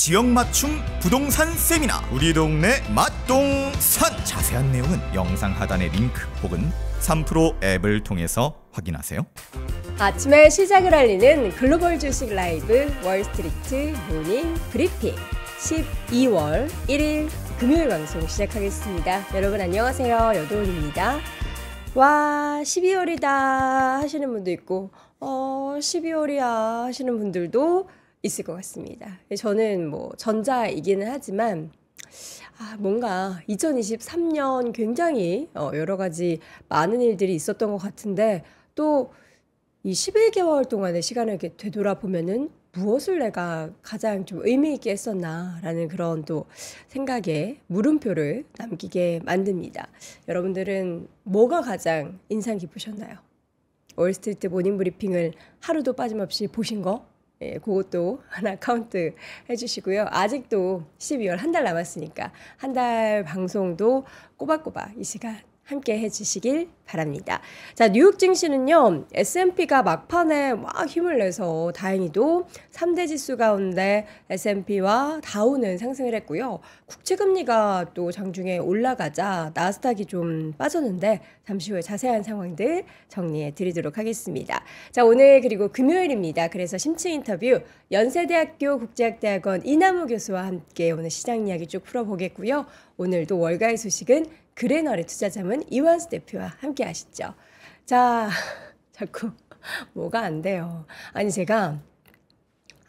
지역 맞춤 부동산 세미나 우리 동네 맛동산 자세한 내용은 영상 하단의 링크 혹은 3프로 앱을 통해서 확인하세요. 아침에 시작을 알리는 글로벌 주식 라이브 월스트리트 모닝 브리핑 12월 1일 금요일 방송 시작하겠습니다. 여러분 안녕하세요. 여도훈입니다. 와 12월이다 하시는 분도 있고 어 12월이야 하시는 분들도 있을 것 같습니다. 저는 뭐 전자이기는 하지만 아, 뭔가 2023년 굉장히 어, 여러 가지 많은 일들이 있었던 것 같은데 또 이 11개월 동안의 시간을 이렇게 되돌아보면은 무엇을 내가 가장 좀 의미 있게 했었나라는 그런 또 생각에 물음표를 남기게 만듭니다. 여러분들은 뭐가 가장 인상 깊으셨나요? 월스트리트 모닝 브리핑을 하루도 빠짐없이 보신 거 예, 그것도 하나 카운트 해주시고요. 아직도 12월 한 달 남았으니까 한 달 방송도 꼬박꼬박 이 시간 함께 해주시길 바랍니다. 자, 뉴욕 증시는요, S&P가 막판에 막 힘을 내서 다행히도 3대 지수 가운데 S&P와 다우는 상승을 했고요. 국채금리가 또 장중에 올라가자 나스닥이 좀 빠졌는데 잠시 후에 자세한 상황들 정리해 드리도록 하겠습니다. 자, 오늘 그리고 금요일입니다. 그래서 심층 인터뷰 연세대학교 국제학대학원 이남우 교수와 함께 오늘 시장 이야기 쭉 풀어보겠고요. 오늘도 월가의 소식은 그레너의 투자자문 이완수 대표와 함께 하시죠. 자, 자꾸 뭐가 안 돼요. 아니 제가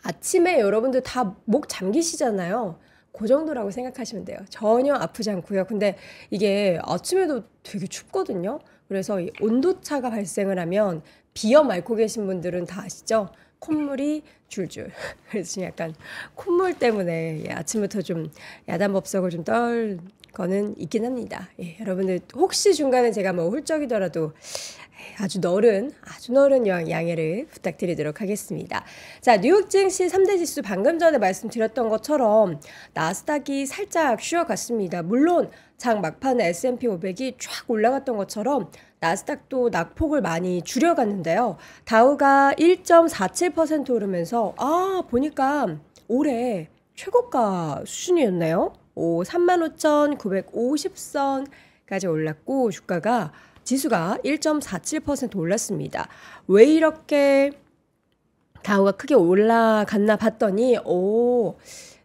아침에 여러분들 다 목 잠기시잖아요. 그 정도라고 생각하시면 돼요. 전혀 아프지 않고요. 근데 이게 아침에도 되게 춥거든요. 그래서 이 온도차가 발생을 하면 비염 앓고 계신 분들은 다 아시죠? 콧물이 줄줄. 그래서 약간 콧물 때문에 아침부터 좀 야단법석을 좀떨 거는 있긴 합니다. 예, 여러분들 혹시 중간에 제가 뭐 훌쩍이더라도 예, 아주 너른 아주 너른 양해를 부탁드리도록 하겠습니다. 자 뉴욕 증시 3대 지수 방금 전에 말씀드렸던 것처럼 나스닥이 살짝 쉬어갔습니다. 물론 장 막판에 S&P 500이 쫙 올라갔던 것처럼 나스닥도 낙폭을 많이 줄여갔는데요. 다우가 1.47% 오르면서 아 보니까 올해 최고가 수준이었네요. 오, 35,950선까지 올랐고 주가가 지수가 1.47% 올랐습니다. 왜 이렇게 다우가 크게 올라갔나 봤더니 오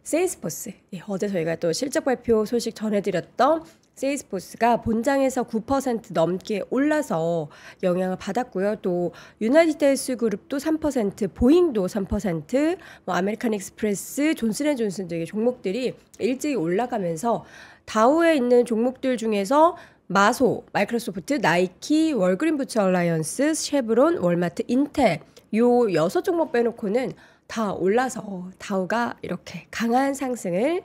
세인스퍼스 예, 어제 저희가 또 실적 발표 소식 전해드렸던 세일스포스가 본장에서 9% 넘게 올라서 영향을 받았고요. 또 유나이티드 그룹도 3%, 보잉도 3%, 뭐 아메리칸 엑스프레스, 존슨앤존슨 등의 종목들이 일찍 올라가면서 다우에 있는 종목들 중에서 마소, 마이크로소프트, 나이키, 월그린부츠 얼라이언스, 쉐브론, 월마트, 인텔 요6 종목 빼놓고는 다 올라서 다우가 이렇게 강한 상승을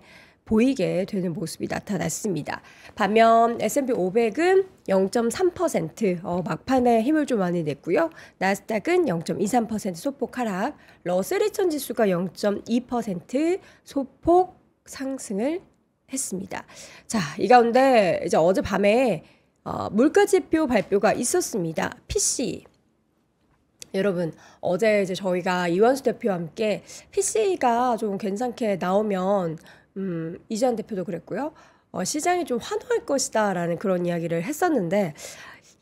보이게 되는 모습이 나타났습니다. 반면 S&P 500은 0.3% 어, 막판에 힘을 좀 많이 냈고요. 나스닥은 0.23% 소폭 하락, 러셀 2000 지수가 0.2% 소폭 상승을 했습니다. 자, 이 가운데 이제 어젯밤에 어, 물가지표 발표가 있었습니다. PC 여러분 어제 이제 저희가 이완수 대표와 함께 PC가 좀 괜찮게 나오면 음, 이재한 대표도 그랬고요. 어, 시장이 좀 환호할 것이다라는 그런 이야기를 했었는데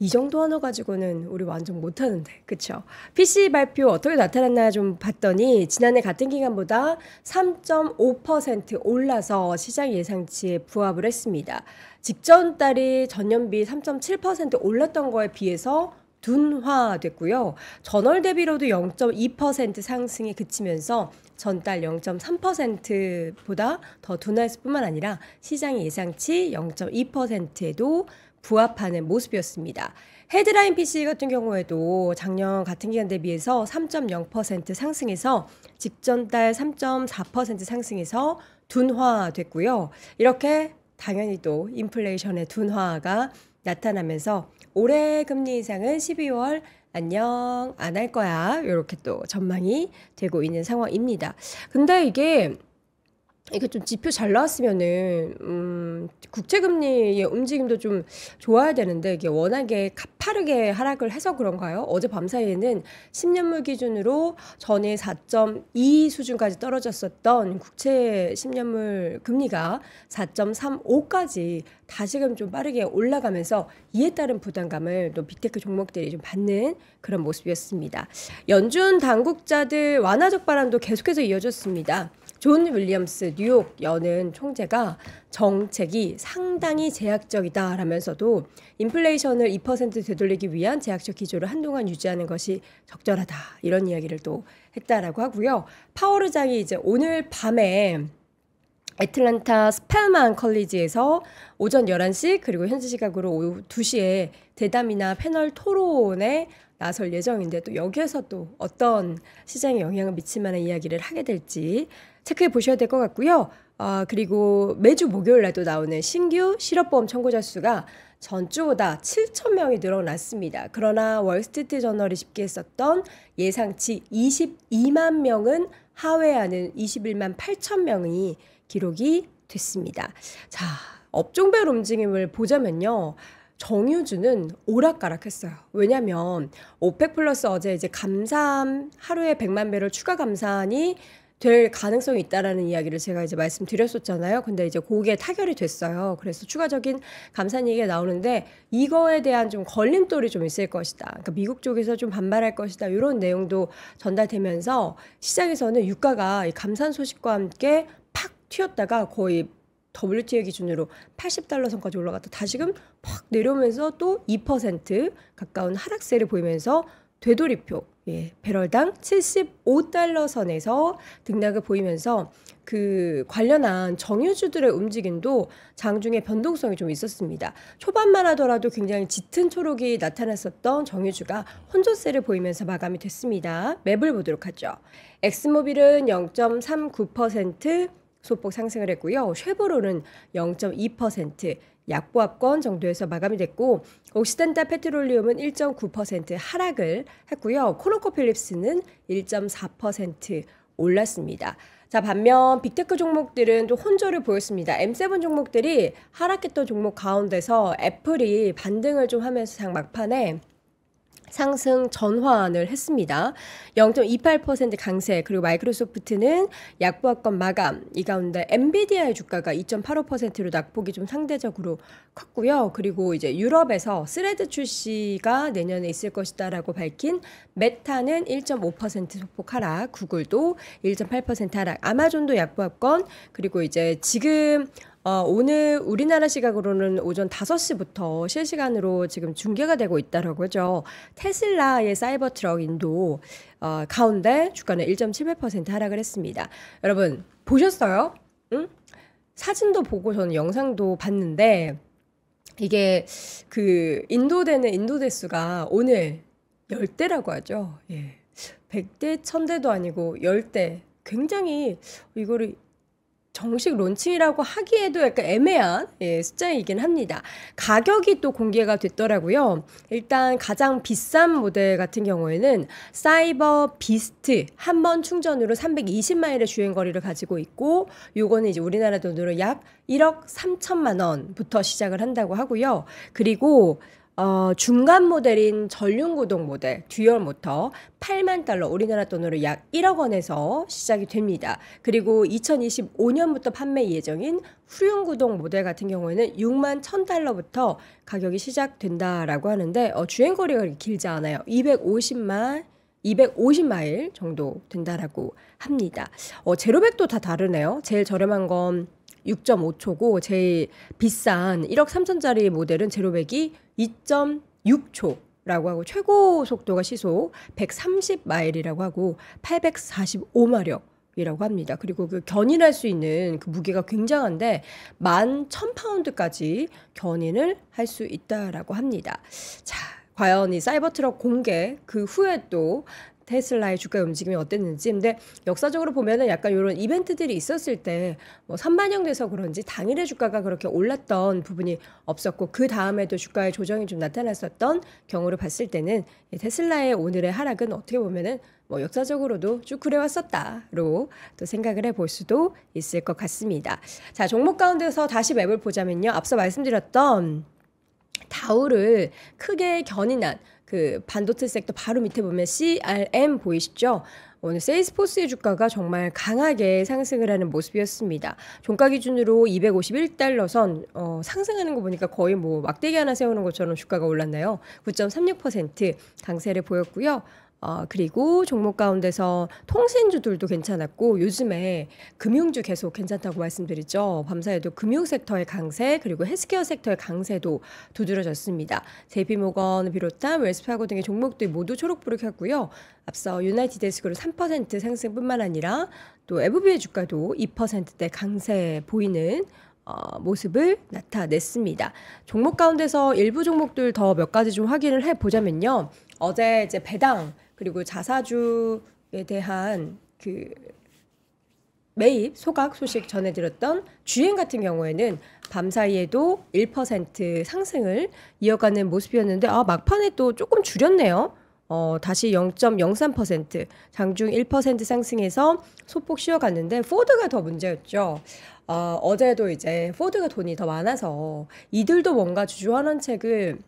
이 정도 환호 가지고는 우리 완전 못하는데 그쵸? PC 발표 어떻게 나타났나 좀 봤더니 지난해 같은 기간보다 3.5% 올라서 시장 예상치에 부합을 했습니다. 직전 달이 전년비 3.7% 올랐던 거에 비해서 둔화됐고요. 전월 대비로도 0.2% 상승에 그치면서 전달 0.3%보다 더 둔화했을 뿐만 아니라 시장의 예상치 0.2%에도 부합하는 모습이었습니다. 헤드라인 PC 같은 경우에도 작년 같은 기간 대비해서 3.0% 상승해서 직전달 3.4% 상승해서 둔화됐고요. 이렇게 당연히 또 인플레이션의 둔화가 나타나면서 올해 금리 인상은 12월 안녕 안 할 거야 이렇게 또 전망이 되고 있는 상황입니다. 근데 이게 이게 좀 지표 잘 나왔으면은 음, 국채 금리의 움직임도 좀 좋아야 되는데 이게 워낙에 가파르게 하락을 해서 그런가요? 어제 밤 사이에는 10년물 기준으로 전에 4.2 수준까지 떨어졌었던 국채 10년물 금리가 4.35까지 다시금 좀 빠르게 올라가면서 이에 따른 부담감을 또 빅테크 종목들이 좀 받는 그런 모습이었습니다. 연준 당국자들 완화적 바람도 계속해서 이어졌습니다. 존 윌리엄스 뉴욕 여는 총재가 정책이 상당히 제약적이다라면서도 인플레이션을 2% 되돌리기 위한 제약적 기조를 한동안 유지하는 것이 적절하다 이런 이야기를 또 했다라고 하고요. 파월 의장이 이제 오늘 밤에 애틀란타 스펠만 컬리지에서 오전 11시 그리고 현지 시각으로 오후 2시에 대담이나 패널 토론에 나설 예정인데 또 여기에서 또 어떤 시장에 영향을 미칠 만한 이야기를 하게 될지 체크해 보셔야 될 것 같고요. 어, 그리고 매주 목요일 날도 나오는 신규 실업보험 청구자 수가 전주보다 7천 명이 늘어났습니다. 그러나 월스트리트 저널이 집계했었던 예상치 22만 명은 하회하는 21만 8천 명이 기록이 됐습니다. 자, 업종별 움직임을 보자면요. 정유주는 오락가락했어요. 왜냐하면 오펙 플러스 어제 이제 감산 하루에 100만 배럴 추가 감산이 될 가능성이 있다라는 이야기를 제가 이제 말씀드렸었잖아요. 근데 이제 그게 타결이 됐어요. 그래서 추가적인 감산 얘기가 나오는데 이거에 대한 좀 걸림돌이 좀 있을 것이다. 그러니까 미국 쪽에서 좀 반발할 것이다. 이런 내용도 전달되면서 시장에서는 유가가 감산 소식과 함께 팍 튀었다가 거의 WTI 기준으로 80달러 선까지 올라갔다 다시금 팍 내려오면서 또 2% 가까운 하락세를 보이면서 되돌이표 예, 배럴당 75달러 선에서 등락을 보이면서 그 관련한 정유주들의 움직임도 장중에 변동성이 좀 있었습니다. 초반만 하더라도 굉장히 짙은 초록이 나타났었던 정유주가 혼조세를 보이면서 마감이 됐습니다. 맵을 보도록 하죠. 엑스모빌은 0.39%, 소폭 상승을 했고요. 쉐보로는 0.2%, 약보합권 정도에서 마감이 됐고 옥시덴타 페트롤리움은 1.9% 하락을 했고요. 코노코필립스는 1.4% 올랐습니다. 자, 반면 빅테크 종목들은 또 혼조를 보였습니다. M7 종목들이 하락했던 종목 가운데서 애플이 반등을 좀 하면서 장 막판에 상승 전환을 했습니다. 0.28% 강세 그리고 마이크로소프트는 약보합권 마감 이 가운데 엔비디아의 주가가 2.85%로 낙폭이 좀 상대적으로 컸고요. 그리고 이제 유럽에서 스레드 출시가 내년에 있을 것이다라고 밝힌 메타는 1.5% 소폭 하락, 구글도 1.8% 하락, 아마존도 약보합권 그리고 이제 지금 어, 오늘 우리나라 시각으로는 오전 5시부터 실시간으로 지금 중계가 되고 있다라고 하죠. 테슬라의 사이버 트럭인도 어, 가운데 주가는 1.700% 하락을 했습니다. 여러분 보셨어요? 응? 사진도 보고 저는 영상도 봤는데 이게 그 인도되는 인도대수가 오늘 1 0대라고 하죠. 예. 100대, 1000대도 아니고 1 0대 굉장히 이거를 정식 론칭이라고 하기에도 약간 애매한 예, 숫자이긴 합니다. 가격이 또 공개가 됐더라고요. 일단 가장 비싼 모델 같은 경우에는 사이버 비스트 한 번 충전으로 320마일의 주행 거리를 가지고 있고 요거는 이제 우리나라 돈으로 약 1억 3천만 원부터 시작을 한다고 하고요. 그리고 어, 중간 모델인 전륜구동 모델 듀얼 모터 8만 달러 우리나라 돈으로 약 1억 원에서 시작이 됩니다. 그리고 2025년부터 판매 예정인 후륜구동 모델 같은 경우에는 6만 1,000달러부터 가격이 시작된다라고 하는데 어, 주행거리가 길지 않아요. 250만 250마일 정도 된다라고 합니다. 어, 제로백도 다 다르네요. 제일 저렴한 건 6.5초고 제일 비싼 1억 3천짜리 모델은 제로백이 2.6초. 라고 하고 최고 속도가 시속 130마일이라고 하고 845마력 이라고 합니다. 그리고 그 견인할 수 있는 그 무게가 굉장한데 만0파운드까지 견인을 할 수 있다라고 합니다. 자, 과연 이 사이버트럭 공개 그 후에 또 테슬라의 주가 움직임이 어땠는지 근데 역사적으로 보면은 약간 이런 이벤트들이 있었을 때뭐 산만형돼서 그런지 당일의 주가가 그렇게 올랐던 부분이 없었고 그 다음에도 주가의 조정이 좀 나타났었던 경우를 봤을 때는 테슬라의 오늘의 하락은 어떻게 보면은 뭐 역사적으로도 쭉 그래왔었다로 또 생각을 해볼 수도 있을 것 같습니다. 자 종목 가운데서 다시 맵을 보자면요 앞서 말씀드렸던 다우를 크게 견인한 그 반도체 섹터 바로 밑에 보면 CRM 보이시죠? 오늘 세일스포스의 주가가 정말 강하게 상승을 하는 모습이었습니다. 종가 기준으로 251달러 선 어, 상승하는 거 보니까 거의 뭐 막대기 하나 세우는 것처럼 주가가 올랐나요? 9.36% 강세를 보였고요. 어, 그리고 종목 가운데서 통신주들도 괜찮았고 요즘에 금융주 계속 괜찮다고 말씀드렸죠. 밤사이에도 금융 섹터의 강세 그리고 헬스케어 섹터의 강세도 두드러졌습니다. 제피모건 을 비롯한 웰스파고 등의 종목들이 모두 초록불을켰고요 앞서 유나이티드스그룹 3% 상승뿐만 아니라 또 에브비의 주가도 2%대 강세 보이는 어, 모습을 나타냈습니다. 종목 가운데서 일부 종목들 더 몇 가지 좀 확인을 해보자면요. 어제 이제 배당 그리고 자사주에 대한 그 매입 소각 소식 전해드렸던 주행 같은 경우에는 밤 사이에도 1% 상승을 이어가는 모습이었는데 아 막판에 또 조금 줄였네요. 어, 다시 0.03% 장중 1% 상승해서 소폭 쉬어갔는데 포드가 더 문제였죠. 어, 어제도 이제 포드가 돈이 더 많아서 이들도 뭔가 주주환원책을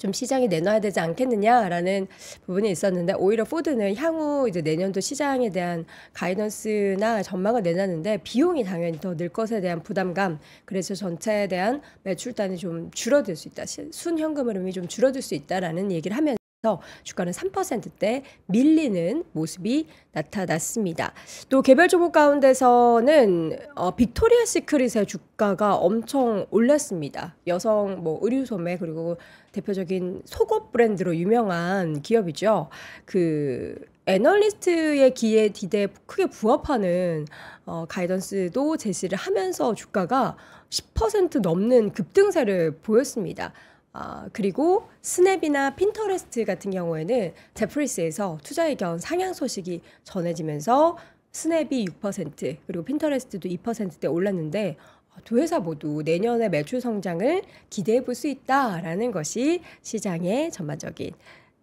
좀시장에 내놔야 되지 않겠느냐라는 부분이 있었는데 오히려 포드는 향후 이제 내년도 시장에 대한 가이던스나 전망을 내놨는데 비용이 당연히 더 늘 것에 대한 부담감 그래서 전체에 대한 매출단이 좀 줄어들 수 있다 순 현금 흐름이 좀 줄어들 수 있다라는 얘기를 하면서 그래서 주가는 3%대 밀리는 모습이 나타났습니다. 또 개별 종목 가운데서는 어, 빅토리아 시크릿의 주가가 엄청 올랐습니다. 여성 뭐 의류 소매 그리고 대표적인 속옷 브랜드로 유명한 기업이죠. 그 애널리스트의 기에 디대에 크게 부합하는 어, 가이던스도 제시를 하면서 주가가 10% 넘는 급등세를 보였습니다. 아, 그리고 스냅이나 핀터레스트 같은 경우에는 제프리스에서 투자 의견 상향 소식이 전해지면서 스냅이 6% 그리고 핀터레스트도 2%대 올랐는데 아, 두 회사 모두 내년에 매출 성장을 기대해 볼 수 있다라는 것이 시장의 전반적인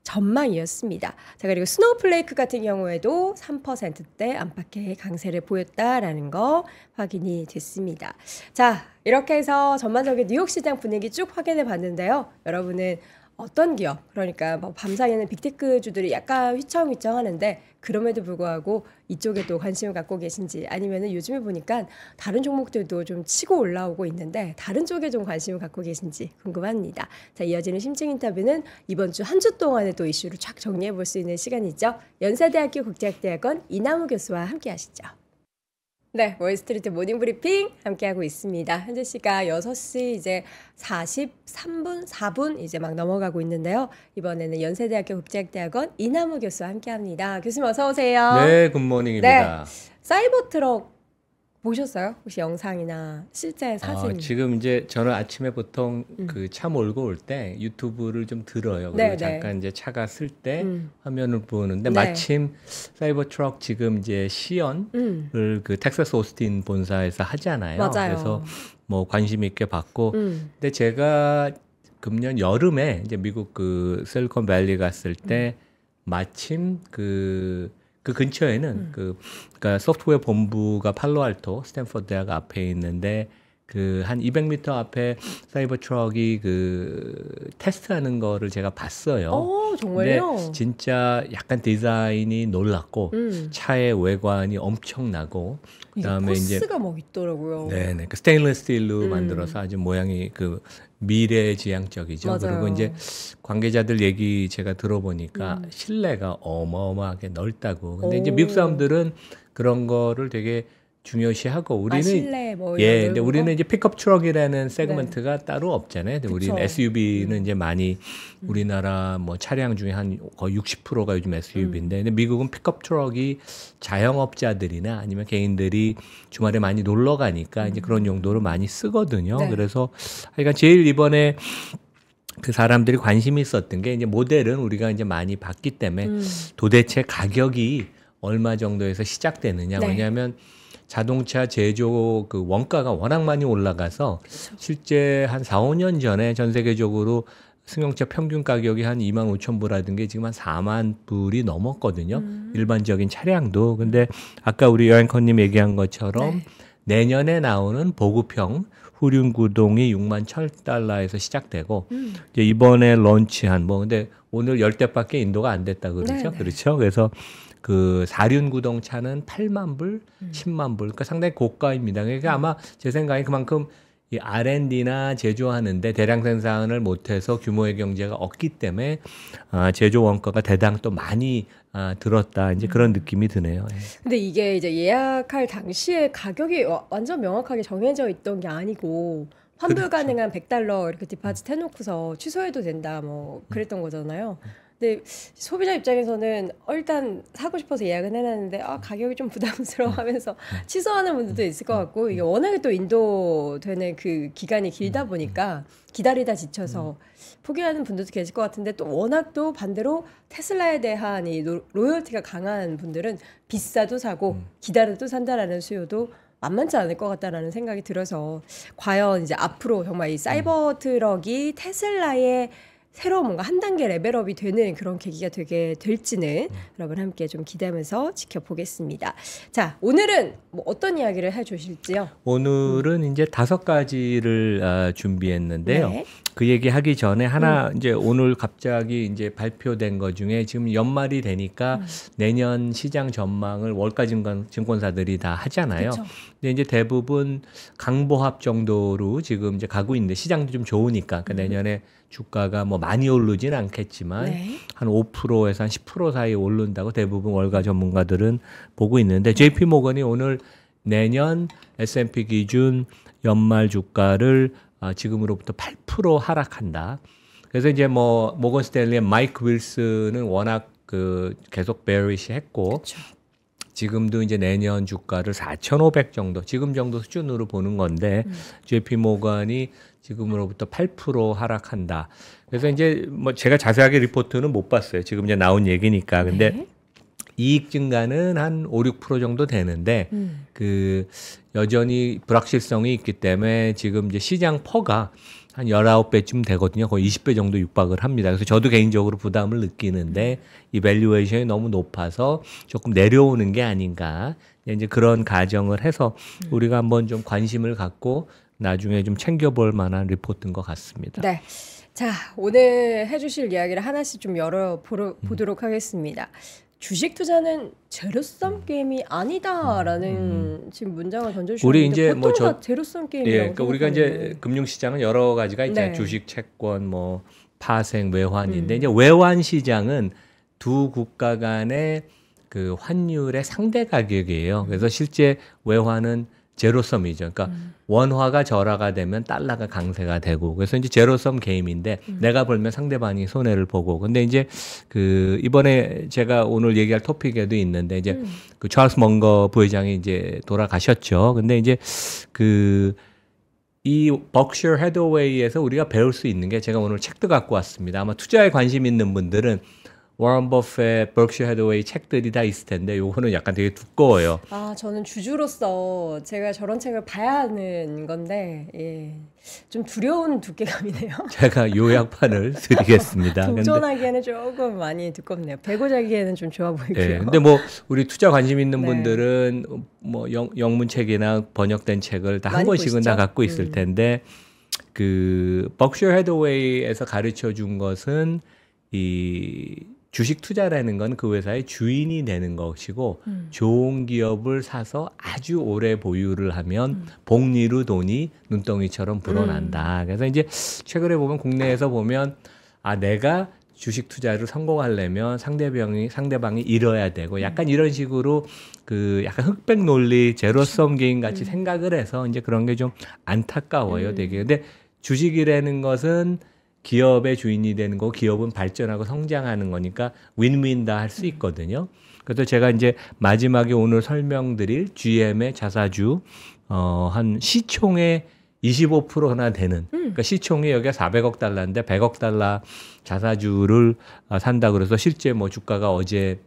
전망이었습니다. 자, 그리고 스노우플레이크 같은 경우에도 3%대 안팎의 강세를 보였다라는 거 확인이 됐습니다. 자, 이렇게 해서 전반적인 뉴욕 시장 분위기 쭉 확인해 봤는데요. 여러분은 어떤 기업 그러니까 뭐 밤사이에는 빅테크 주들이 약간 휘청휘청하는데 그럼에도 불구하고 이쪽에 도 관심을 갖고 계신지 아니면은 요즘에 보니까 다른 종목들도 좀 치고 올라오고 있는데 다른 쪽에 좀 관심을 갖고 계신지 궁금합니다. 자 이어지는 심층 인터뷰는 이번 주 한주 주 동안의 또 이슈를 쫙 정리해 볼 수 있는 시간이죠. 연세대학교 국제학대학원 이남우 교수와 함께 하시죠. 네, 월스트리트 모닝 브리핑 함께하고 있습니다. 현재 씨가 6시 이제 4 3분4분 이제 막 넘어가고 있는데요. 이번에는 연세대학교 국제학대학원 이남우 교수와 함께합니다. 교수님 어서 오세요. 네, 굿모닝입니다. 네, 사이버 트럭 보셨어요? 혹시 영상이나 실제 아, 사진? 어, 지금 이제 저는 아침에 보통 음. 그차 몰고 올 때 유튜브를 좀 들어요. 그리고 네, 네. 잠깐 이제 차가 쓸때 음. 화면을 보는데 네. 마침 사이버 트럭 지금 이제 시연을 음. 그 텍사스 오스틴 본사에서 하잖아요. 맞아요. 그래서 뭐 관심 있게 봤고 음. 근데 제가 금년 여름에 이제 미국 그 실리콘밸리 갔을 때 음. 마침 그그 근처에는 음. 그 그러니까 소프트웨어 본부가 팔로알토 스탠퍼드 대학 앞에 있는데 그 한 200m 앞에 사이버 트럭이 그 테스트하는 거를 제가 봤어요. 오, 정말요? 진짜 약간 디자인이 놀랐고 음. 차의 외관이 엄청나고 그다음에 이제 코스가 막 뭐 있더라고요. 네네 그 스테인리스 스틸로 음. 만들어서 아주 모양이 그 미래지향적이죠. 맞아요. 그리고 이제 관계자들 얘기 제가 들어보니까 음. 신뢰가 어마어마하게 넓다고. 근데 오. 이제 미국 사람들은 그런 거를 되게 중요시하고 아, 우리는 마실래, 뭐 예, 근데 우리는 이제 픽업 트럭이라는 네. 세그먼트가 네. 따로 없잖아요. 근데 우리는 SUV는 음. 이제 많이 음. 우리나라 뭐 차량 중에 한 거의 60%가 요즘 SUV인데 음. 근데 미국은 픽업 트럭이 자영업자들이나 아니면 개인들이 주말에 많이 놀러 가니까 음. 이제 그런 음. 용도로 많이 쓰거든요. 네. 그래서 그러니까 제일 이번에 그 사람들이 관심이 있었던 게 이제 모델은 우리가 이제 많이 봤기 때문에 음. 도대체 가격이 얼마 정도에서 시작되느냐. 네. 왜냐하면 자동차 제조 그 원가가 워낙 많이 올라가서 그렇죠. 실제 한 4, 5년 전에 전 세계적으로 승용차 평균 가격이 한 2만 5천 불라든게 지금 한 4만 불이 넘었거든요. 음. 일반적인 차량도. 근데 아까 우리 여행커님 얘기한 것처럼 네. 내년에 나오는 보급형 후륜 구동이 6만 1달러에서 0 0 0 시작되고 음. 이제 이번에 런치한 뭐 근데 오늘 열대밖에 인도가 안 됐다 그러죠. 네네. 네. 그렇죠. 그래서 그 사륜 구동차는 8만 불, 음. 10만 불. 그러니까 상당히 고가입니다. 그러니까 음. 아마 제 생각에 그만큼 이 R&D나 제조하는데 대량 생산을 못해서 규모의 경제가 없기 때문에 아, 제조 원가가 대당 또 많이 아, 들었다 이제 음. 그런 느낌이 드네요. 예. 근데 이게 이제 예약할 당시에 가격이 와, 완전 명확하게 정해져 있던 게 아니고 환불 그렇죠. 가능한 100달러 이렇게 디파짓 음. 해놓고서 취소해도 된다 뭐 음. 그랬던 거잖아요. 음. 근데 소비자 입장에서는 어, 일단 사고 싶어서 예약은 해놨는데 아 가격이 좀 부담스러워하면서 음. 음. 취소하는 분들도 있을 것 음. 같고 이게 워낙에 또 인도되는 그 기간이 길다 보니까 기다리다 지쳐서 포기하는 분들도 계실 것 같은데 또 워낙 또 반대로 테슬라에 대한 이 로, 로열티가 강한 분들은 비싸도 사고 기다려도 산다라는 수요도 만만치 않을 것 같다라는 생각이 들어서 과연 이제 앞으로 정말 이 사이버 트럭이 테슬라의 새로 뭔가 한 단계 레벨업이 되는 그런 계기가 되게 될지는 네. 여러분 함께 좀 기대하면서 지켜보겠습니다. 자, 오늘은 뭐 어떤 이야기를 해 주실지요? 오늘은 음. 이제 다섯 가지를 아, 준비했는데요. 네. 그 얘기 하기 전에 하나 음. 이제 오늘 갑자기 이제 발표된 것 중에 지금 연말이 되니까 음. 내년 시장 전망을 월가 증권 증권사들이 다 하잖아요. 그쵸. 근데 이제 대부분 강보합 정도로 지금 이제 가고 있는데 시장도 좀 좋으니까 그러니까 음. 내년에 주가가 뭐 많이 오르진 않겠지만 네. 한 5%에서 한 10% 사이 오른다고 대부분 월가 전문가들은 보고 있는데 JP 모건이 오늘 내년 S&P 기준 연말 주가를 아, 지금으로부터 8% 하락한다. 그래서 이제 뭐 모건 스탠리의 마이크 윌슨은 워낙 그 계속 베리시 했고 지금도 이제 내년 주가를 4,500 정도 지금 정도 수준으로 보는 건데 음. JP 모건이 지금으로부터 8% 하락한다. 그래서 이제 뭐 제가 자세하게 리포트는 못 봤어요. 지금 이제 나온 얘기니까. 근데 네. 이익 증가는 한 5, 6% 정도 되는데 음. 그 여전히 불확실성이 있기 때문에 지금 이제 시장 퍼가 한 19배쯤 되거든요. 거의 20배 정도 육박을 합니다. 그래서 저도 개인적으로 부담을 느끼는데 이 밸류에이션이 너무 높아서 조금 내려오는 게 아닌가. 네, 이제 그런 가정을 해서 음. 우리가 한번 좀 관심을 갖고 나중에 좀 챙겨볼 만한 리포트인 것 같습니다. 네. 자, 오늘 해주실 이야기를 하나씩 좀 열어보도록 음. 하겠습니다. 주식 투자는 제로섬 음. 게임이 아니다라는 음, 음. 지금 문장을 던져주셨는데 우리 이제 뭐 보통 뭐저 다 제로섬 게임이라고 예, 그러니까 우리가 이제 금융시장은 여러 가지가 있잖아요. 네. 주식, 채권, 뭐 파생, 외환인데 음. 이제 외환 시장은 두 국가 간의 그 환율의 상대 가격이에요. 그래서 실제 외환은 제로섬이죠. 그러니까 음. 원화가 절화가 되면 달러가 강세가 되고 그래서 이제 제로섬 게임인데 음. 내가 벌면 상대방이 손해를 보고 근데 이제 그 이번에 제가 오늘 얘기할 토픽에도 있는데 이제 음. 그 찰스 먼거 부회장이 이제 돌아가셨죠. 근데 이제 그이 버크셔 헤드웨이에서 우리가 배울 수 있는 게 제가 오늘 책도 갖고 왔습니다. 아마 투자에 관심 있는 분들은 워런 버프의 버크셔 헤드웨이 책들이 다 있을 텐데 요거는 약간 되게 두꺼워요. 아 저는 주주로서 제가 저런 책을 봐야 하는 건데 예. 좀 두려운 두께감이네요. 제가 요약판을 드리겠습니다. 동전하기에는 조금 많이 두껍네요. 배고자기에는 좀 좋아 보이고요. 예, 근데 뭐 우리 투자 관심 있는 네. 분들은 뭐 영, 문책이나 번역된 책을 다한 권씩은 보시죠? 다 갖고 있을 음. 텐데 그 버크셔 헤드웨이에서 가르쳐 준 것은 이 주식 투자라는 건 그 회사의 주인이 되는 것이고 음. 좋은 기업을 사서 아주 오래 보유를 하면 음. 복리로 돈이 눈덩이처럼 불어난다. 음. 그래서 이제 최근에 보면 국내에서 보면 아 내가 주식 투자를 성공하려면 상대방이 상대방이 잃어야 되고 음. 약간 이런 식으로 그 약간 흑백 논리 제로섬 게임 같이 음. 생각을 해서 이제 그런 게 좀 안타까워요, 음. 되게. 근데 주식이라는 것은 기업의 주인이 되는 거, 기업은 발전하고 성장하는 거니까 윈윈 다할수 음. 있거든요. 그래서 제가 이제 마지막에 오늘 설명드릴 GM의 자사주 어, 한 시총의 25%나 되는 음. 그러니까 시총이 여기가 400억 달러인데 100억 달러 자사주를 아, 산다 그래서 실제 뭐 주가가 어제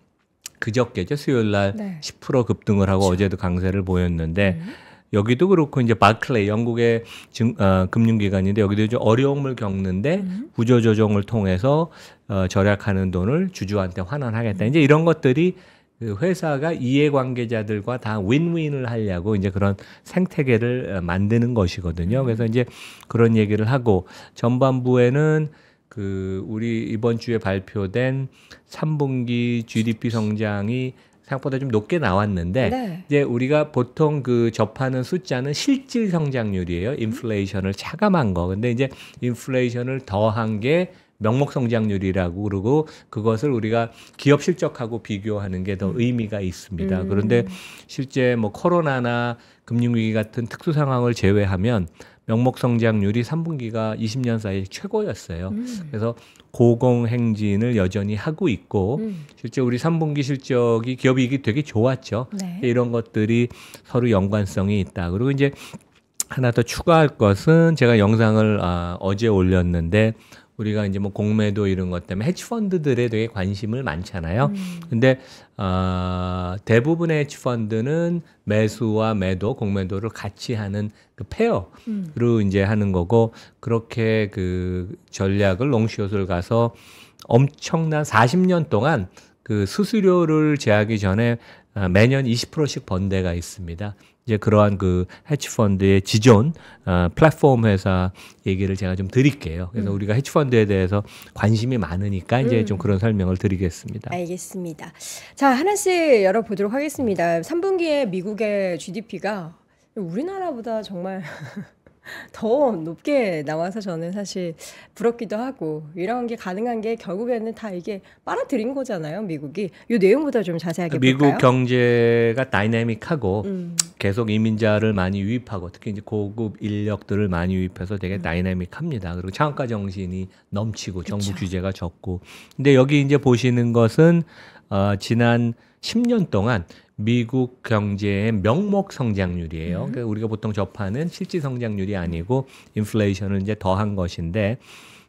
그저께죠 수요일 날10% 네. 급등을 하고 그렇죠. 어제도 강세를 보였는데 음. 여기도 그렇고 이제 바클레이 영국의 증, 어, 금융기관인데 여기도 좀 어려움을 겪는데 음. 구조조정을 통해서 어, 절약하는 돈을 주주한테 환원하겠다. 음. 이제 이런 것들이 그 회사가 이해관계자들과 다 윈윈을 하려고 이제 그런 생태계를 어, 만드는 것이거든요. 음. 그래서 이제 그런 얘기를 하고 전반부에는 그 우리 이번 주에 발표된 3분기 GDP 성장이 생각보다 좀 높게 나왔는데 네. 이제 우리가 보통 그 접하는 숫자는 실질 성장률이에요. 음. 인플레이션을 차감한 거. 근데 이제 인플레이션을 더한 게 명목 성장률이라고 그러고 그것을 우리가 기업 실적하고 비교하는 게더 음. 의미가 있습니다. 음. 그런데 실제 뭐 코로나나 금융위기 같은 특수 상황을 제외하면 명목 성장률이 3분기가 20년 사이 최고였어요. 음. 그래서 고공 행진을 여전히 하고 있고 음. 실제 우리 3분기 실적이 기업 이익이 되게 좋았죠. 네. 이런 것들이 서로 연관성이 있다. 그리고 이제 하나 더 추가할 것은 제가 영상을 아, 어제 올렸는데 우리가 이제 뭐 공매도 이런 것 때문에 헤지펀드들에 되게 관심을 많잖아요. 음. 근데 어, 대부분의 헤지펀드는 매수와 매도, 공매도를 같이 하는 그 페어로 음. 이제 하는 거고 그렇게 그 전략을 롱숏을 가서 엄청난 40년 동안 그 수수료를 제하기 전에 어, 매년 20%씩 번대가 있습니다. 이제 그러한 그해치펀드의 지존 어, 플랫폼 회사 얘기를 제가 좀 드릴게요. 그래서 음. 우리가 해치펀드에 대해서 관심이 많으니까 이제 음. 좀 그런 설명을 드리겠습니다. 알겠습니다. 자 하나씩 열어보도록 하겠습니다. 3분기에 미국의 GDP가 우리나라보다 정말 더 높게 나와서 저는 사실 부럽기도 하고 이런 게 가능한 게 결국에는 다 이게 빨아들인 거잖아요 미국이 이 내용보다 좀 자세하게 미국 볼까요? 경제가 다이내믹하고 음. 계속 이민자를 많이 유입하고 특히 이제 고급 인력들을 많이 유입해서 되게 음. 다이내믹합니다 그리고 창업가 정신이 넘치고 그쵸. 정부 규제가 적고 근데 여기 이제 보시는 것은 어, 지난 10년 동안 미국 경제의 명목 성장률이에요. 음. 그러니까 우리가 보통 접하는 실질 성장률이 아니고 인플레이션을 이제 더한 것인데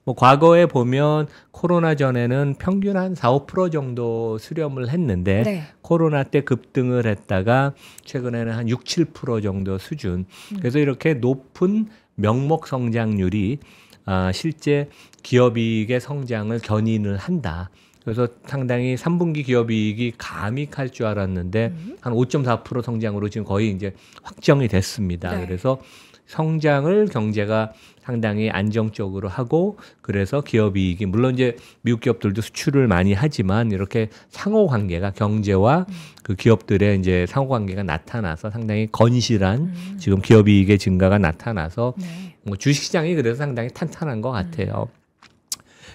뭐 과거에 보면 코로나 전에는 평균 한 4, 5% 정도 수렴을 했는데 네. 코로나 때 급등을 했다가 최근에는 한 6, 7% 정도 수준. 음. 그래서 이렇게 높은 명목 성장률이 아, 실제 기업이익의 성장을 견인을 한다. 그래서 상당히 3분기 기업이익이 감이 할줄 알았는데 음. 한5.4% 성장으로 지금 거의 이제 확정이 됐습니다. 네. 그래서 성장을 경제가 상당히 안정적으로 하고 그래서 기업 이익이 물론 이제 미국 기업들도 수출을 많이 하지만 이렇게 상호 관계가 경제와 음. 그 기업들의 이제 상호 관계가 나타나서 상당히 건실한 음. 지금 기업 이익의 증가가 나타나서 네. 뭐 주식 시장이 그래서 상당히 탄탄한 것 음. 같아요.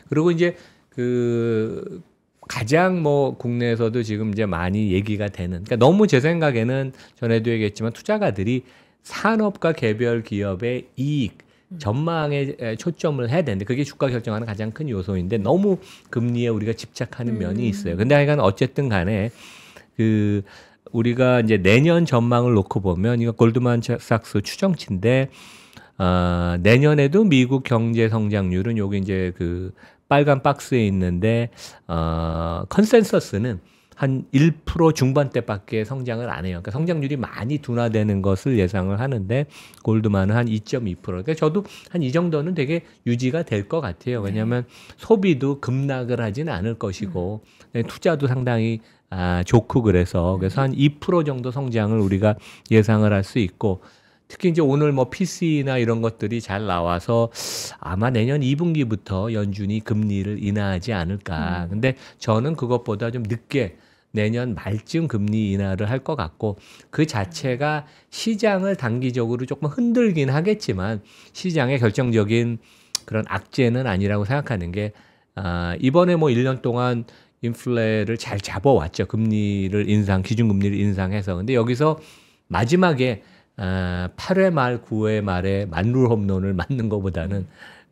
그리고 이제 그 가장 뭐 국내에서도 지금 이제 많이 얘기가 되는 그러니까 너무 제 생각에는 전에도 얘기했지만 투자가들이 산업과 개별 기업의 이익 음. 전망에 초점을 해야 되는데 그게 주가 결정하는 가장 큰 요소인데 너무 금리에 우리가 집착하는 음. 면이 있어요. 근데 하여간 어쨌든 간에 그 우리가 이제 내년 전망을 놓고 보면 이거 골드만삭스 추정치인데 아, 어, 내년에도 미국 경제 성장률은 요게 이제 그 빨간 박스에 있는데 어, 컨센서스는 한 1% 중반대밖에 성장을 안 해요. 그러니까 성장률이 많이 둔화되는 것을 예상을 하는데 골드만은 한 2.2%. 그러니까 저도 한 이 정도는 되게 유지가 될 것 같아요. 왜냐하면 네. 소비도 급락을 하지는 않을 것이고 음. 투자도 상당히 아, 좋고 그래서 그래서 한 2% 정도 성장을 우리가 예상을 할 수 있고 특히 이제 오늘 뭐 PC나 이런 것들이 잘 나와서 아마 내년 2분기부터 연준이 금리를 인하하지 않을까. 음. 근데 저는 그것보다 좀 늦게 내년 말쯤 금리 인하를 할 것 같고 그 자체가 시장을 단기적으로 조금 흔들긴 하겠지만 시장의 결정적인 그런 악재는 아니라고 생각하는 게 아, 이번에 뭐 1년 동안 인플레를 잘 잡아왔죠. 금리를 인상, 기준금리를 인상해서. 근데 여기서 마지막에 8회 아, 말, 9회 말에 만 룰 홈런을 맞는 것보다는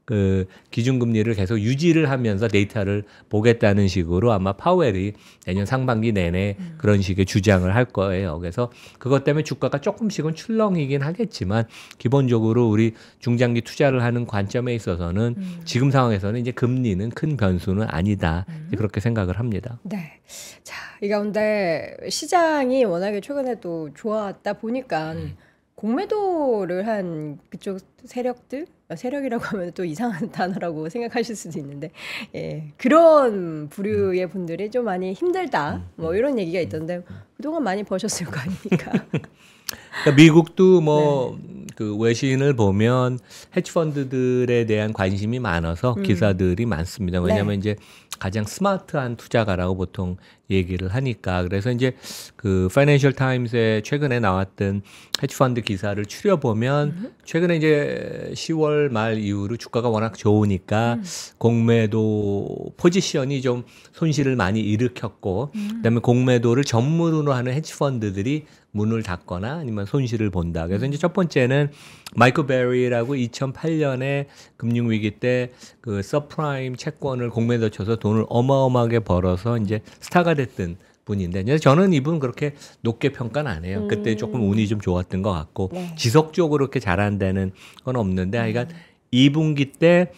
그 기준금리를 계속 유지를 하면서 데이터를 보겠다는 식으로 아마 파웰이 내년 상반기 내내 음. 그런 식의 주장을 할 거예요. 그래서 그것 때문에 주가가 조금씩은 출렁이긴 하겠지만 기본적으로 우리 중장기 투자를 하는 관점에 있어서는 음. 지금 상황에서는 이제 금리는 큰 변수는 아니다. 음. 그렇게 생각을 합니다. 네. 자, 이 가운데 시장이 워낙에 최근에 또 좋았다 보니까 음. 공매도를 한 그쪽 세력들 아, 세력이라고 하면 또 이상한 단어라고 생각하실 수도 있는데 예, 그런 부류의 분들이 좀 많이 힘들다 음, 음. 뭐 이런 얘기가 있던데 그동안 많이 버셨을 거 아닙니까? 그러니까 미국도 뭐 네. 그 외신을 보면 헤지펀드들에 대한 관심이 많아서 음. 기사들이 많습니다. 왜냐하면 네. 이제 가장 스마트한 투자가라고 보통 얘기를 하니까 그래서 이제 그 파이낸셜 타임스에 최근에 나왔던 헤지펀드 기사를 추려 보면 음. 최근에 이제 10월 말 이후로 주가가 워낙 좋으니까 음. 공매도 포지션이 좀 손실을 많이 일으켰고 음. 그다음에 공매도를 전문으로 하는 헤지펀드들이 문을 닫거나 아니면 손실을 본다. 그래서 이제 첫 번째는 마이클 베리라고 2008년에 금융 위기 때 그 서프라임 채권을 공매도 쳐서 돈을 어마어마하게 벌어서 이제 스타가 됐던 분인데 그래 저는 이분 그렇게 높게 평가는 안 해요. 음. 그때 조금 운이 좀 좋았던 것 같고 네. 지속적으로 그렇게잘한데는건 없는데 하여간 음. 2분기 때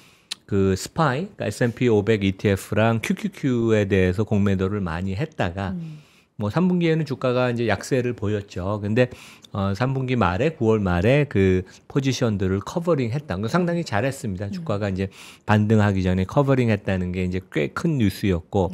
그 스파이, 그러니까 S&P 500 ETF랑 QQQ에 대해서 공매도를 많이 했다가 음. 뭐 3분기에는 주가가 이제 약세를 보였죠. 근데 어 3분기 말에 9월 말에 그 포지션들을 커버링 했다. 그 상당히 잘했습니다. 네. 주가가 이제 반등하기 전에 커버링 했다는 게 이제 꽤 큰 뉴스였고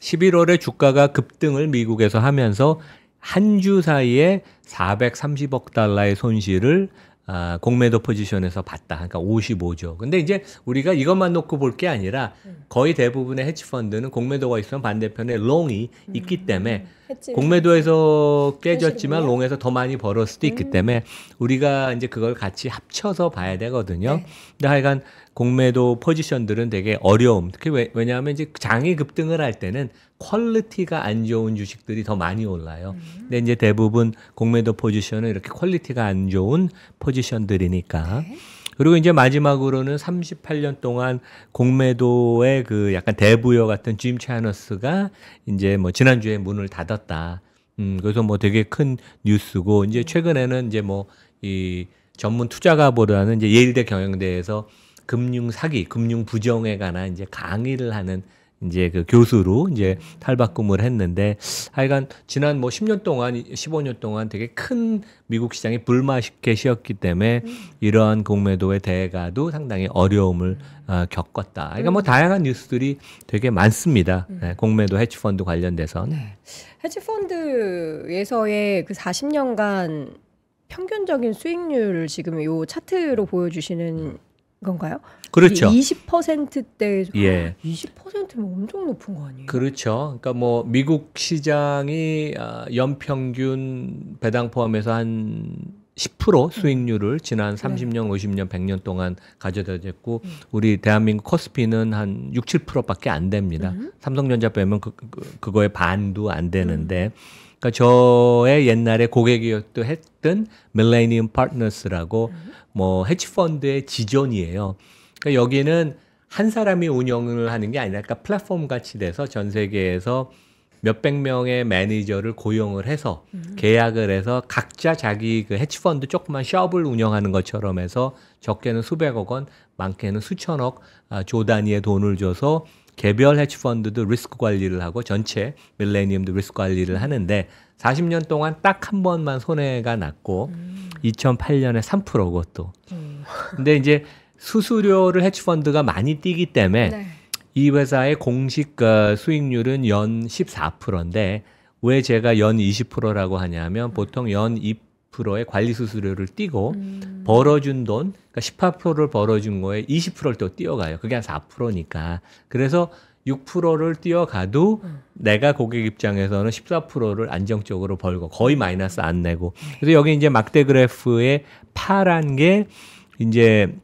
11월에 주가가 급등을 미국에서 하면서 한 주 사이에 430억 달러의 손실을 아, 공매도 포지션에서 봤다. 그러니까 55조. 근데 이제 우리가 이것만 놓고 볼 게 아니라 음. 거의 대부분의 해치펀드는 공매도가 있으면 반대편에 롱이 음. 있기 때문에 음. 공매도에서 깨졌지만 롱에서 더 많이 벌을 수도 있기 음. 때문에 우리가 이제 그걸 같이 합쳐서 봐야 되거든요. 네. 근데 하여간 공매도 포지션들은 되게 어려움. 특히 왜, 왜냐하면 이제 장이 급등을 할 때는 퀄리티가 안 좋은 주식들이 더 많이 올라요. 음. 근데 이제 대부분 공매도 포지션은 이렇게 퀄리티가 안 좋은 포지션들이니까. 네. 그리고 이제 마지막으로는 38년 동안 공매도의 그 약간 대부여 같은 짐 채너스가 이제 뭐 지난주에 문을 닫았다. 음, 그래서 뭐 되게 큰 뉴스고 이제 네. 최근에는 이제 뭐 이 전문 투자가보다는 이제 예일대 경영대에서 금융 사기, 금융 부정에 관한 이제 강의를 하는 이제 그 교수로 이제 탈바꿈을 했는데 하여간 지난 뭐 10년 동안 15년 동안 되게 큰 미국 시장이 불맛있게쉬었기 때문에 음. 이러한 공매도의 대가도 상당히 어려움을 어, 겪었다. 그러니까 뭐 음. 다양한 뉴스들이 되게 많습니다. 음. 네, 공매도 헤지펀드 관련돼서. 네. 헤지펀드에서의 그 40년간 평균적인 수익률을 지금 요 차트로 보여주시는 건가요? 그렇죠. 20%대 예. 20%면 아, 엄청 높은 거 아니에요? 그렇죠. 그러니까 뭐 미국 시장이 아, 연평균 배당 포함해서 한 10% 수익률을 음. 지난 30년, 50년, 100년 동안 가져다 줬고 음. 우리 대한민국 코스피는 한 6, 7%밖에 안 됩니다. 음. 삼성전자 빼면 그, 그 거의 반도 안 되는데 그러니까 저의 옛날에 고객이었던 했던 밀레니엄 파트너스라고 음. 뭐해치펀드의 지존이에요. 그러니까 여기는 한 사람이 운영을 하는 게 아니라 그러니까 플랫폼 같이 돼서 전 세계에서 몇백 명의 매니저를 고용을 해서 음. 계약을 해서 각자 자기 그해치펀드 조그만 숍을 운영하는 것처럼 해서 적게는 수백억 원, 많게는 수천억 아, 조 단위의 돈을 줘서 개별 해치펀드도 리스크 관리를 하고 전체 밀레니엄도 리스크 관리를 하는데 40년 동안 딱 한 번만 손해가 났고 음. 2008년에 3% 그것도. 음. 근데 이제 수수료를 헤치펀드가 많이 뛰기 때문에 네. 이 회사의 공식 어, 수익률은 연 14%인데 왜 제가 연 20%라고 하냐면 보통 연 2%의 관리 수수료를 띄고 음. 벌어준 돈, 그러니까 18%를 벌어준 거에 20%를 또 띄어가요. 그게 한 4%니까. 그래서 6%를 뛰어가도 음. 내가 고객 입장에서는 14%를 안정적으로 벌고 거의 음. 마이너스 안 내고 음. 그래서 여기 이제 막대 그래프의 파란 게 이제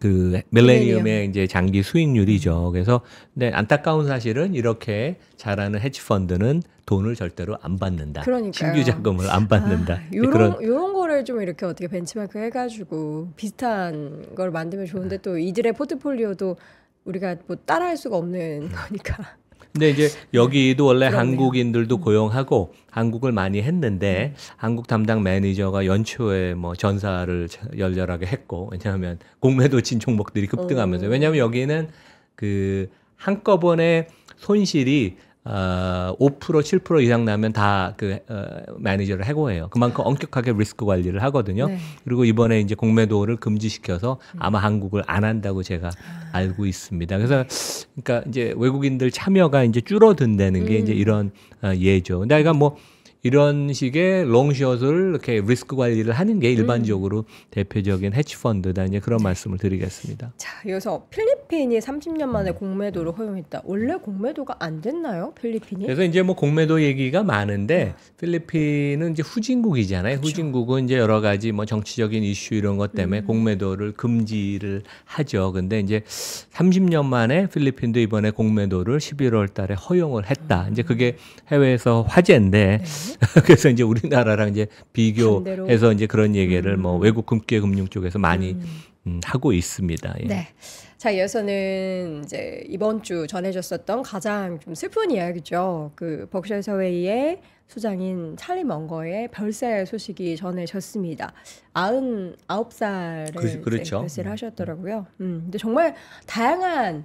그 밀레니엄의 밀레니엄. 이제 장기 수익률이죠. 음. 그래서 근데 안타까운 사실은 이렇게 잘하는 헤지 펀드는 돈을 절대로 안 받는다. 그러니까 신규 자금을 안 받는다. 아, 네, 요런 그런 요런 거를 좀 이렇게 어떻게 벤치마크 해가지고 비슷한 걸 만들면 좋은데 네. 또 이들의 포트폴리오도 우리가 뭐 따라할 수가 없는 음. 거니까. 근데 이제 여기도 원래 그러네요. 한국인들도 음. 고용하고 한국을 많이 했는데 음. 한국 담당 매니저가 연초에 뭐 전사를 열렬하게 했고 왜냐하면 공매도 진 종목들이 급등하면서 어. 왜냐하면 여기는 그 한꺼번에 손실이 어, 5% 7% 이상 나면 다그 어, 매니저를 해고해요. 그만큼 엄격하게 리스크 관리를 하거든요. 네. 그리고 이번에 이제 공매도를 금지시켜서 아마 음. 한국을 안 한다고 제가 아. 알고 있습니다. 그래서 그러니까 이제 외국인들 참여가 이제 줄어든다는 게 음. 이제 이런 어, 예죠. 근데 그러니까 뭐 이런 식의 롱숏을 이렇게 리스크 관리를 하는 게 음. 일반적으로 음. 대표적인 헤치펀드다 이제 그런 네. 말씀을 드리겠습니다. 자, 여기서 필립 필리핀이 30년 만에 공매도를 허용했다. 원래 공매도가 안 됐나요, 필리핀이? 그래서 이제 뭐 공매도 얘기가 많은데 필리핀은 이제 후진국이잖아요. 그렇 후진국은 이제 여러 가지 뭐 정치적인 이슈 이런 것 때문에 음. 공매도를 금지를 하죠. 근데 이제 30년 만에 필리핀도 이번에 공매도를 11월 달에 허용을 했다. 음. 이제 그게 해외에서 화제인데 네. 그래서 이제 우리나라랑 이제 비교해서 이제 그런 얘기를 뭐 음. 뭐 외국 금괴 금융 쪽에서 많이 음. 음, 하고 있습니다. 예. 네. 자, 이어서는 이제 이번 주 전해졌었던 가장 좀 슬픈 이야기죠. 그 버크셔 서웨의소장인 찰리 멍거의 별세 소식이 전해졌습니다. 아흔 아홉 살을 그, 그렇죠. 별세를 음. 하셨더라고요. 음, 근데 정말 다양한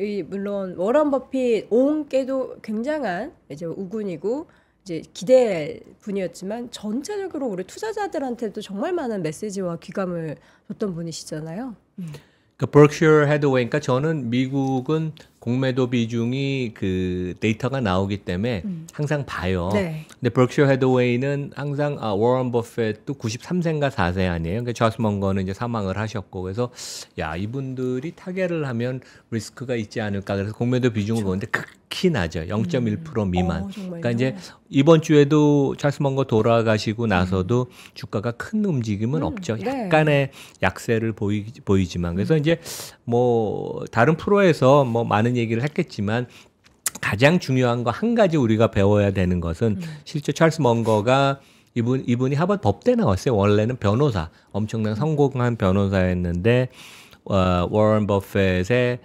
이 물론 워런 버핏 온께도 굉장한 이제 우군이고 이제 기대할 분이었지만 전체적으로 우리 투자자들한테도 정말 많은 메시지와 귀감을 줬던 분이시잖아요. 음. 그 Berkshire Hathaway 그러니까 저는 미국은 공매도 비중이 그 데이터가 나오기 때문에 음. 항상 봐요. 네. 근데 Berkshire Hathaway는 항상 아 워런 버핏도 93세인가 4세 아니에요. 그러니까 찰스 먼거는 이제 사망을 하셨고 그래서 야 이분들이 타겟을 하면 리스크가 있지 않을까 그래서 공매도 비중을 그렇죠. 보는데 극히 낮아요. 0.1% 음. 미만. 어, 그러니까 이제 이번 주에도 찰스 먼거 돌아가시고 나서도 음. 주가가 큰 움직임은 음, 없죠. 네. 약간의 네. 약세를 보이, 보이지만 그래서 음. 이제 뭐 다른 프로에서 뭐 많은 얘기를 했겠지만 가장 중요한 거 한 가지 우리가 배워야 되는 것은 음. 실제 찰스 먼거가 이분 이분이 하버드 법대 나왔어요. 원래는 변호사 엄청난 음. 성공한 변호사였는데 어, 워런 버핏의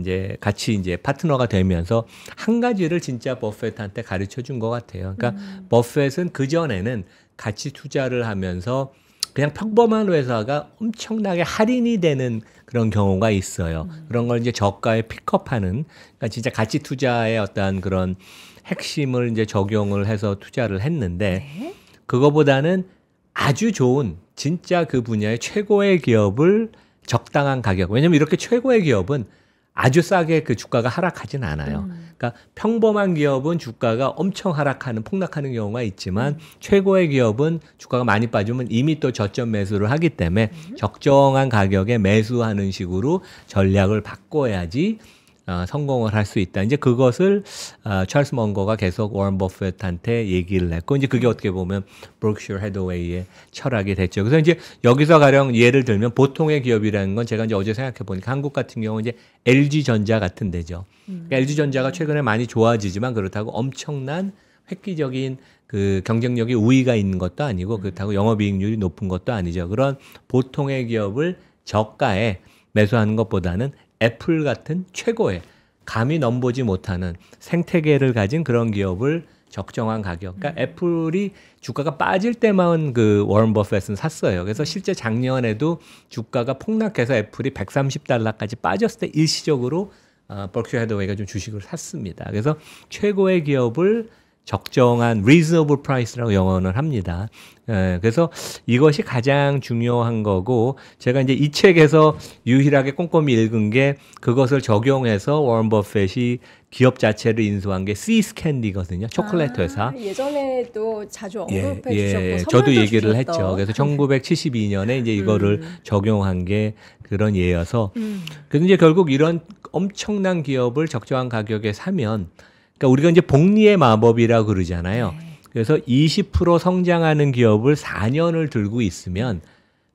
이제 같이 이제 파트너가 되면서 한 가지를 진짜 버핏한테 가르쳐 준 것 같아요. 그러니까 음. 버핏은 그전에는 같이 투자를 하면서 그냥 평범한 회사가 엄청나게 할인이 되는 그런 경우가 있어요. 음. 그런 걸 이제 저가에 픽업하는, 그러니까 진짜 가치 투자의 어떤 그런 핵심을 이제 적용을 해서 투자를 했는데, 네. 그거보다는 아주 좋은, 진짜 그 분야의 최고의 기업을 적당한 가격. 왜냐면 이렇게 최고의 기업은 아주 싸게 그 주가가 하락하진 않아요. 음. 그러니까 평범한 기업은 주가가 엄청 하락하는 폭락하는 경우가 있지만 음. 최고의 기업은 주가가 많이 빠지면 이미 또 저점 매수를 하기 때문에 음. 적정한 가격에 매수하는 식으로 전략을 바꿔야지 어, 성공을 할 수 있다. 이제 그것을 어, 찰스 먼거가 계속 워런 버핏한테 얘기를 했고 이제 그게 어떻게 보면 브룩셔 헤드웨이의 철학이 됐죠. 그래서 이제 여기서 가령 예를 들면 보통의 기업이라는 건 제가 이제 어제 생각해 보니까 한국 같은 경우 이제 LG 전자 같은 데죠. 음. 그러니까 LG 전자가 최근에 많이 좋아지지만 그렇다고 엄청난 획기적인 그 경쟁력이 우위가 있는 것도 아니고 그렇다고 영업이익률이 높은 것도 아니죠. 그런 보통의 기업을 저가에 매수하는 것보다는 애플 같은 최고의 감히 넘보지 못하는 생태계를 가진 그런 기업을 적정한 가격. 그러니까 음. 애플이 주가가 빠질 때만 그 워런 버핏은 샀어요. 그래서 음. 실제 작년에도 주가가 폭락해서 애플이 130달러까지 빠졌을 때 일시적으로 어, 버크셔 헤더웨이가 좀 주식을 샀습니다. 그래서 최고의 기업을 적정한 reasonable price라고 영어는 합니다. 예, 그래서 이것이 가장 중요한 거고 제가 이제 이 책에서 유일하게 꼼꼼히 읽은 게 그것을 적용해서 워런 버핏이 기업 자체를 인수한 게 C스캔디거든요. 초콜릿 아, 회사. 예전에도 자주 예, 언급해 예, 주셨고 예, 저도 얘기를 했죠. 그래서 1972년에 음. 이제 음. 이거를 음. 적용한 게 그런 예여서 음. 그래서 이제 결국 이런 엄청난 기업을 적정한 가격에 사면 그러니까 우리가 이제 복리의 마법이라고 그러잖아요. 네. 그래서 20% 성장하는 기업을 4년을 들고 있으면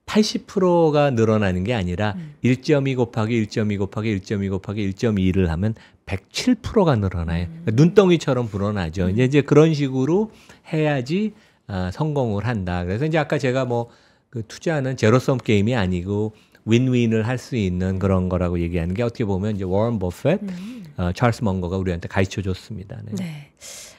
80%가 늘어나는 게 아니라 음. 1.2 곱하기 1.2 곱하기 1.2 곱하기 1.2를 하면 107%가 늘어나요. 음. 그러니까 눈덩이처럼 불어나죠. 음. 이제, 이제 그런 식으로 해야지 아, 성공을 한다. 그래서 이제 아까 제가 뭐그 투자는 제로섬 게임이 아니고 윈윈을 할 수 있는 그런 거라고 얘기하는 게 어떻게 보면 이제 워런 버핏, 음. 어, 찰스 먼거가 우리한테 가르쳐 줬습니다. 네. 네.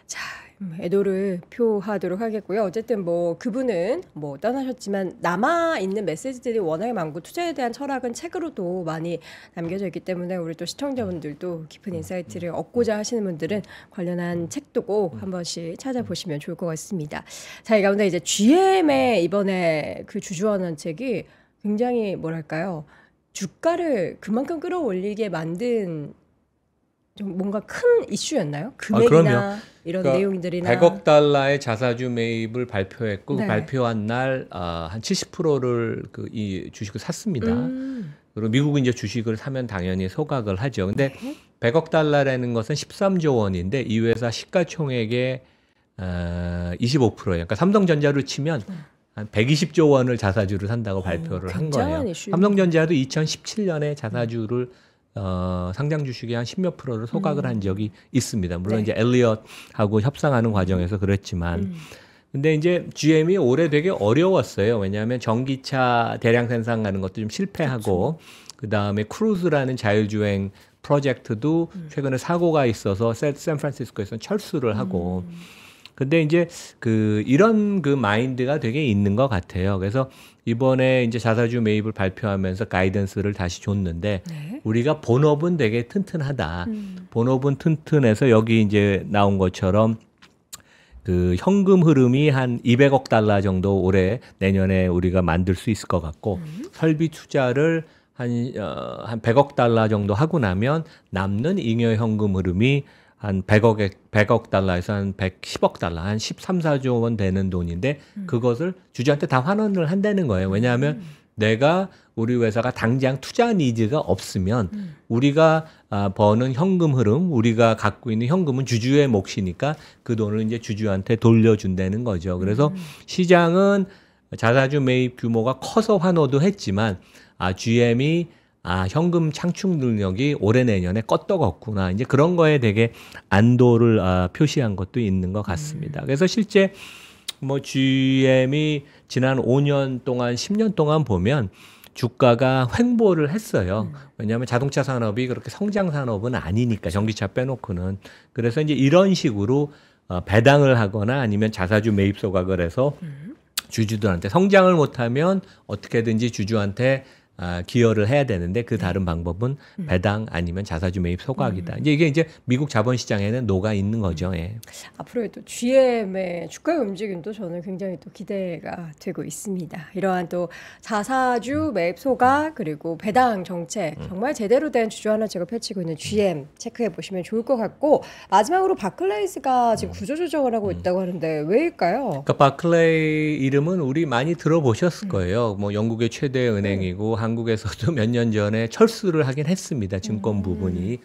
자, 음, 애도를 표하도록 하겠고요. 어쨌든 뭐 그분은 뭐 떠나셨지만 남아 있는 메시지들이 워낙에 많고 투자에 대한 철학은 책으로도 많이 남겨져 있기 때문에 우리 또 시청자분들도 깊은 인사이트를 얻고자 하시는 분들은 관련한 책도 꼭 한 번씩 찾아보시면 좋을 것 같습니다. 자, 이 가운데 이제 GM의 이번에 그 주주환원 책이 굉장히 뭐랄까요 주가를 그만큼 끌어올리게 만든 좀 뭔가 큰 이슈였나요? 아, 금액이나 아, 이런 그러니까 내용들이나 100억 달러의 자사주 매입을 발표했고 그 네. 아, 그 발표한 날한 아, 70%를 그이 주식을 샀습니다. 음. 그리고 미국은 이제 주식을 사면 당연히 소각을 하죠. 근데 네. 100억 달러라는 것은 13조 원인데 이 회사 시가총액의 어, 아, 25%예요. 그러니까 삼성전자로 치면 네. 한 120조 원을 자사주를 산다고 오, 어, 발표를 한 거예요. 이슈. 삼성전자도 2017년에 자사주를 어, 상장 주식의 한 10몇 프로를 소각을 음. 한 적이 있습니다. 물론 네. 이제 엘리엇하고 협상하는 과정에서 그랬지만 음. 근데 이제 GM이 올해 되게 어려웠어요. 왜냐하면 전기차 대량 생산가는 것도 좀 실패하고 그 그렇죠. 다음에 크루즈라는 자율주행 프로젝트도 음. 최근에 사고가 있어서 샌프란시스코에서는 철수를 하고 음. 근데 이제 그 이런 그 마인드가 되게 있는 것 같아요. 그래서 이번에 이제 자사주 매입을 발표하면서 가이던스를 다시 줬는데 네. 우리가 본업은 되게 튼튼하다. 음. 본업은 튼튼해서 여기 이제 나온 것처럼 그 현금 흐름이 한 200억 달러 정도 올해 내년에 우리가 만들 수 있을 것 같고 음. 설비 투자를 한, 어, 한 100억 달러 정도 하고 나면 남는 잉여 현금 흐름이 한 100억에 100억 달러에서 한 110억 달러, 한 13, 4조 원 되는 돈인데 음. 그것을 주주한테 다 환원을 한다는 거예요. 왜냐하면 음. 내가 우리 회사가 당장 투자 니즈가 없으면 음. 우리가 아, 버는 현금 흐름, 우리가 갖고 있는 현금은 주주의 몫이니까 그 돈을 이제 주주한테 돌려준다는 거죠. 그래서 음. 시장은 자사주 매입 규모가 커서 환호도 했지만 아 GM이 아, 현금 창출 능력이 올해 내년에 껐떡었구나. 이제 그런 거에 되게 안도를 아, 표시한 것도 있는 것 같습니다. 음. 그래서 실제 뭐 GM이 지난 5년 동안 10년 동안 보면 주가가 횡보를 했어요. 음. 왜냐하면 자동차 산업이 그렇게 성장 산업은 아니니까 전기차 빼놓고는 그래서 이제 이런 식으로 어, 배당을 하거나 아니면 자사주 매입 소각을 해서 음. 주주들한테 성장을 못하면 어떻게든지 주주한테 아, 기여를 해야 되는데 그 음. 다른 방법은 음. 배당 아니면 자사주 매입 소각이다. 음. 이제 이게 이제 미국 자본시장에는 녹아 있는 거죠. 예. 앞으로의 또 GM의 주가의 움직임도 저는 굉장히 또 기대가 되고 있습니다. 이러한 또 자사주 매입 소각 그리고 배당 정책 정말 제대로 된 주주 하나제가 펼치고 있는 GM 체크해 보시면 좋을 것 같고 마지막으로 바클레이스가 지금 구조 조정을 하고 있다고 하는데 왜일까요? 그러니까 바클레이 이름은 우리 많이 들어보셨을 거예요. 뭐 영국의 최대 은행이고 네. 한국에서도 몇 년 전에 철수를 하긴 했습니다. 증권 음. 부분이.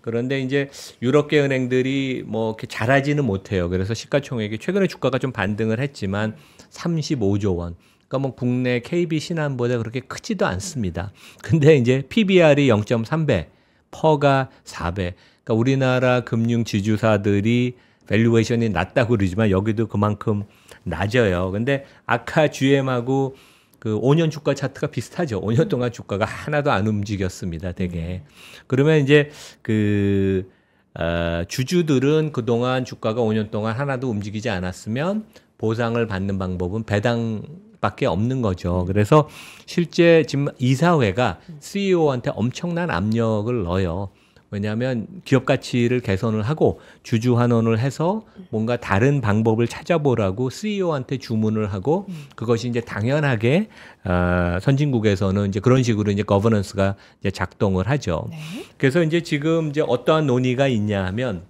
그런데 이제 유럽계 은행들이 뭐 이렇게 잘하지는 못해요. 그래서 시가총액이 최근에 주가가 좀 반등을 했지만 35조 원. 그러니까 뭐 국내 KB 신한보다 그렇게 크지도 않습니다. 근데 이제 PBR이 0.3배, 퍼가 4배. 그러니까 우리나라 금융 지주사들이 밸류에이션이 낮다고 그러지만 여기도 그만큼 낮아요. 근데 아까 GM하고 그 5년 주가 차트가 비슷하죠. 5년 음. 동안 주가가 하나도 안 움직였습니다. 되게. 음. 그러면 이제 그 어, 주주들은 그동안 주가가 5년 동안 하나도 움직이지 않았으면 보상을 받는 방법은 배당 밖에 없는 거죠. 음. 그래서 실제 지금 이사회가 CEO한테 엄청난 압력을 넣어요. 왜냐하면 기업 가치를 개선을 하고 주주 환원을 해서 뭔가 다른 방법을 찾아보라고 CEO한테 주문을 하고 그것이 이제 당연하게 어, 선진국에서는 이제 그런 식으로 이제 거버넌스가 이제 작동을 하죠. 네. 그래서 이제 지금 이제 어떠한 논의가 있냐 하면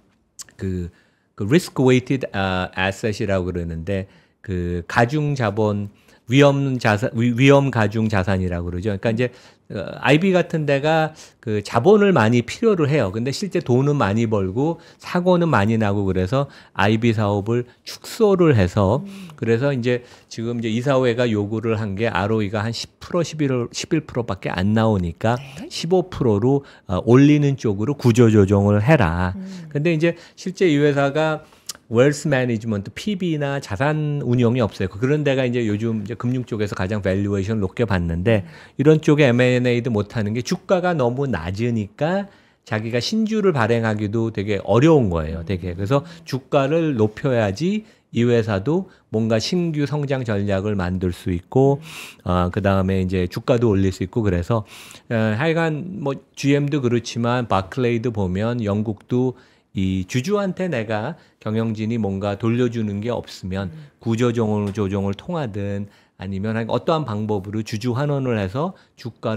그, 그 risk weighted 아, asset이라고 그러는데 그 가중 자본 위험 자산 위험 가중 자산이라고 그러죠. 그러니까 이제 어, 아이비 같은 데가 그 자본을 많이 필요로 해요. 근데 실제 돈은 많이 벌고 사고는 많이 나고 그래서 아이비 사업을 축소를 해서 그래서 이제 지금 이제 이사회가 요구를 한 게 ROE가 한10% 11% 11%밖에 안 나오니까 네. 15%로 어, 올리는 쪽으로 구조 조정을 해라. 음. 근데 이제 실제 이 회사가 웰스 매니지먼트 PB나 자산 운용이 없어요. 그런 데가 이제 요즘 이제 금융 쪽에서 가장 밸류에이션 높게 봤는데 이런 쪽에 M&A도 못 하는 게 주가가 너무 낮으니까 자기가 신주를 발행하기도 되게 어려운 거예요. 되게. 그래서 주가를 높여야지 이 회사도 뭔가 신규 성장 전략을 만들 수 있고, 어, 그 다음에 이제 주가도 올릴 수 있고, 그래서, 어, 하여간 뭐 GM도 그렇지만 바클레이드 보면 영국도 이 주주한테 내가 경영진이 뭔가 돌려주는 게 없으면 음. 구조조정을 조정을 통하든 아니면 어떠한 방법으로 주주 환원을 해서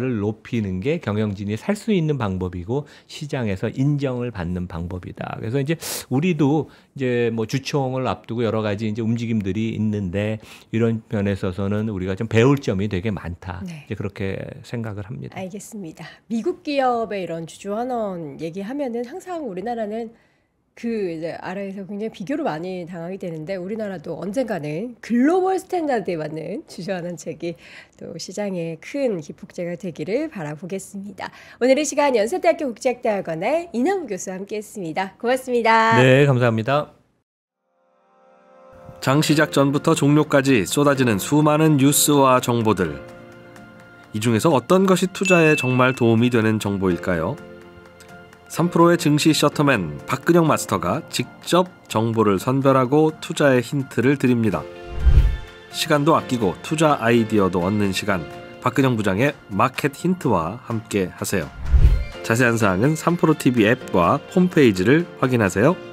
주가를 높이는 게 경영진이 살 수 있는 방법이고 시장에서 인정을 받는 방법이다. 그래서 이제 우리도 이제 뭐 주총을 앞두고 여러 가지 이제 움직임들이 있는데 이런 면에 있어서는 우리가 좀 배울 점이 되게 많다. 네. 이제 그렇게 생각을 합니다. 알겠습니다. 미국 기업의 이런 주주 환원 얘기하면은 항상 우리나라는 그 이제 아래에서 굉장히 비교를 많이 당하게 되는데 우리나라도 언젠가는 글로벌 스탠다드에 맞는 주저하는 책이 또 시장에 큰 기폭제가 되기를 바라보겠습니다. 오늘의 시간 연세대학교 국제학대학원의 이남우 교수와 함께했습니다. 고맙습니다. 네, 감사합니다. 장 시작 전부터 종료까지 쏟아지는 수많은 뉴스와 정보들. 이 중에서 어떤 것이 투자에 정말 도움이 되는 정보일까요? 3프로의 증시 셔터맨 박근영 마스터가 직접 정보를 선별하고 투자의 힌트를 드립니다. 시간도 아끼고 투자 아이디어도 얻는 시간 박근영 부장의 마켓 힌트와 함께 하세요. 자세한 사항은 3프로TV 앱과 홈페이지를 확인하세요.